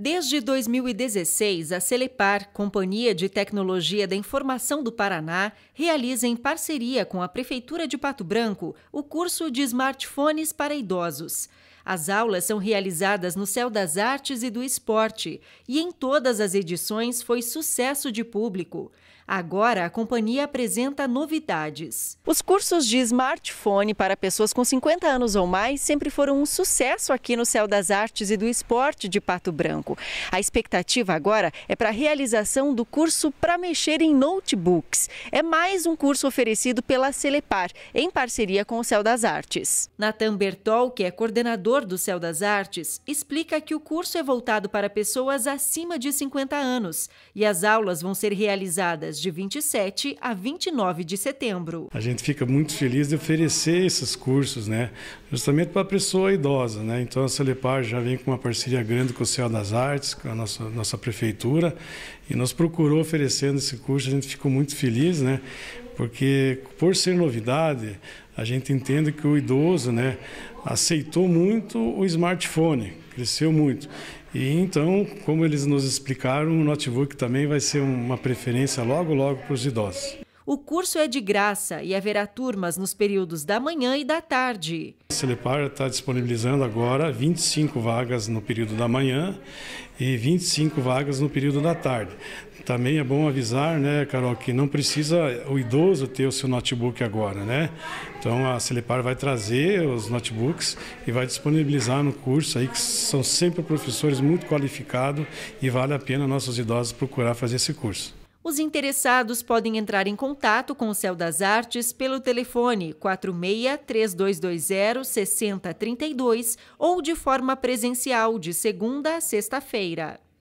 Desde 2016, a Celepar, Companhia de Tecnologia da Informação do Paraná, realiza em parceria com a Prefeitura de Pato Branco o curso de smartphones para idosos. As aulas são realizadas no Céu das Artes e do Esporte e em todas as edições foi sucesso de público. Agora, a companhia apresenta novidades. Os cursos de smartphone para pessoas com 50 anos ou mais sempre foram um sucesso aqui no Céu das Artes e do Esporte de Pato Branco. A expectativa agora é para a realização do curso para mexer em notebooks. É mais um curso oferecido pela Celepar, em parceria com o Céu das Artes. Natan Bertol, que é coordenador diretor do Céu das Artes, explica que o curso é voltado para pessoas acima de 50 anos e as aulas vão ser realizadas de 27 a 29 de setembro. A gente fica muito feliz de oferecer esses cursos, né? Justamente para a pessoa idosa, né? Então a Celepar já vem com uma parceria grande com o Céu das Artes, com a nossa, nossa prefeitura, e nos procurou oferecendo esse curso, a gente ficou muito feliz, né? porque por ser novidade, a gente entende que o idoso né, aceitou muito o smartphone, cresceu muito. E então, como eles nos explicaram, o notebook também vai ser uma preferência logo, logo para os idosos. O curso é de graça e haverá turmas nos períodos da manhã e da tarde. A Celepar está disponibilizando agora 25 vagas no período da manhã e 25 vagas no período da tarde. Também é bom avisar, né, Carol, que não precisa o idoso ter o seu notebook agora, né? Então a Celepar vai trazer os notebooks e vai disponibilizar no curso aí que são sempre professores muito qualificados e vale a pena nossos idosos procurar fazer esse curso. Os interessados podem entrar em contato com o Céu das Artes pelo telefone 46 3220 6032 ou de forma presencial de segunda a sexta-feira.